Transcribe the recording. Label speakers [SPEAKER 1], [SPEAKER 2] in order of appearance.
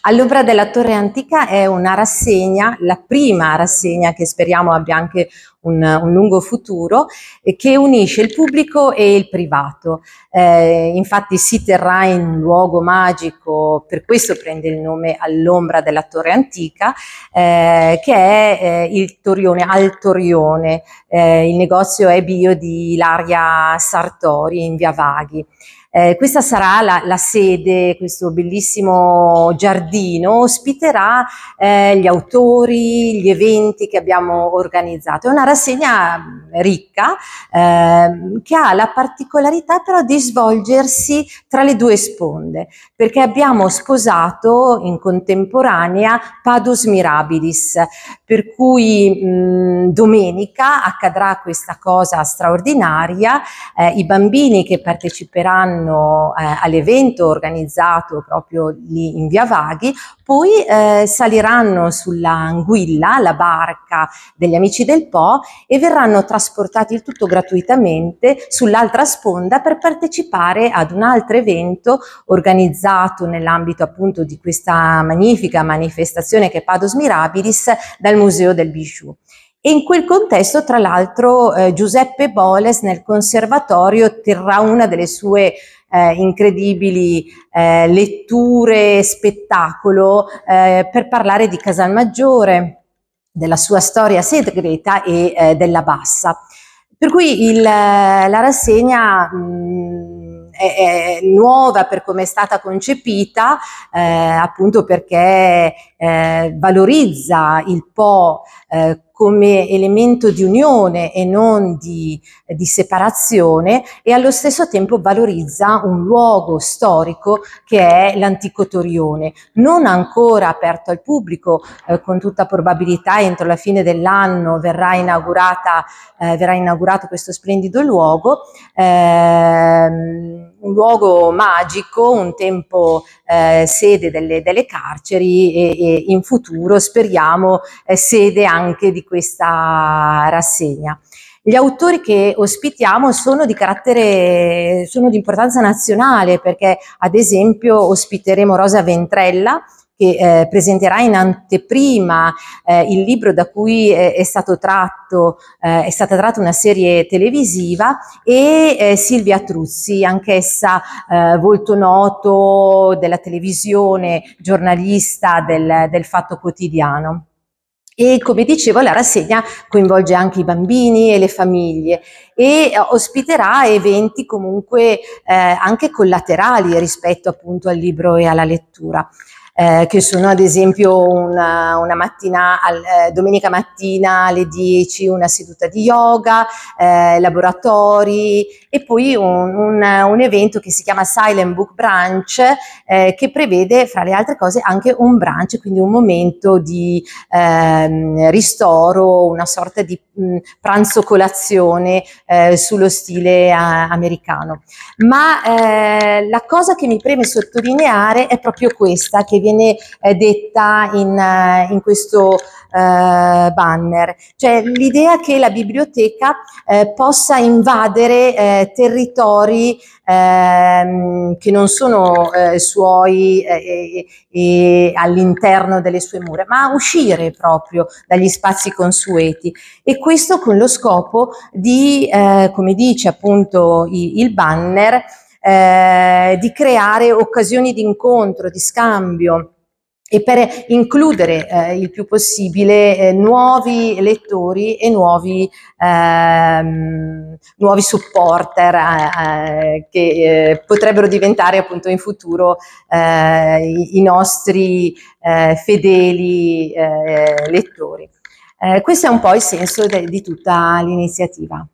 [SPEAKER 1] All'Ombra della Torre Antica è una rassegna, la prima rassegna che speriamo abbia anche un, un lungo futuro, eh, che unisce il pubblico e il privato. Eh, infatti si terrà in un luogo magico, per questo prende il nome all'Ombra della Torre Antica, eh, che è eh, il Torione, al Torione. Eh, il negozio è bio di Ilaria Sartori in Via Vaghi. Eh, questa sarà la, la, sede, questo bellissimo giardino ospiterà eh, gli autori, gli eventi che abbiamo organizzato. È una rassegna mm, ricca eh, che ha la particolarità però di svolgersi tra le due sponde, perché abbiamo sposato in contemporanea Padus Mirabilis, per cui mh, mm, domenica accadrà questa cosa straordinaria, eh, i bambini che parteciperanno eh, all'evento organizzato proprio lì in Via Vaghi, poi eh, saliranno sulla anguilla, la barca degli amici del Po e verranno trasportati il tutto gratuitamente sull'altra sponda per partecipare ad un altro evento organizzato nell'ambito appunto di questa magnifica manifestazione che è Pados Mirabilis dal Museo del Bijou. E in quel contesto, tra l'altro, eh, Giuseppe Boles nel conservatorio terrà una delle sue eh, incredibili eh, letture, spettacolo eh, per parlare di Casalmaggiore, della sua storia segreta e eh, della bassa. Per cui il, eh, la rassegna mh, è, è nuova per come è stata concepita, eh, appunto perché eh, valorizza il Po eh, come elemento di unione e non di, eh, di, separazione e allo stesso tempo valorizza un luogo storico che è l'antico Torione, non ancora aperto al pubblico, eh, con tutta probabilità entro la fine dell'anno verrà, eh, verrà, inaugurato questo splendido luogo, eh, un luogo magico, un tempo eh, sede delle, delle carceri e, e, in futuro speriamo eh, sede anche di questa rassegna. Gli autori che ospitiamo sono di carattere, sono di importanza nazionale perché ad esempio ospiteremo Rosa Ventrella, che eh, presenterà in anteprima eh, il libro da cui eh, è, stato tratto, eh, è stata tratta una serie televisiva e eh, Silvia Truzzi, anch'essa volto eh, noto della televisione, giornalista del, del Fatto Quotidiano. E come dicevo, la rassegna coinvolge anche i bambini e le famiglie e eh, ospiterà eventi comunque eh, anche collaterali rispetto appunto al libro e alla lettura eh, che sono ad esempio una, una mattina, al, eh, domenica mattina alle 10 una seduta di yoga, eh, laboratori e poi un, un, un, evento che si chiama Silent Book Branch eh, che prevede fra le altre cose anche un brunch, quindi un momento di ehm, ristoro, una sorta di Mm, pranzo colazione eh, sullo stile a, americano. Ma eh, la cosa che mi preme sottolineare è proprio questa che viene eh, detta in, eh, in questo eh, banner, cioè l'idea che la biblioteca eh, possa invadere territori ehm, che non sono suoi e all'interno delle sue mura, ma uscire proprio dagli spazi consueti. E questo con lo scopo di, eh, come dice appunto i, il banner, eh, di creare occasioni di incontro, di scambio e per includere eh, il più possibile eh, nuovi lettori e nuovi, ehm, nuovi supporter eh, eh che eh, potrebbero diventare appunto in futuro eh, i, i, nostri fedeli lettori. Eh, questo è un po' il senso de- di tutta l'iniziativa.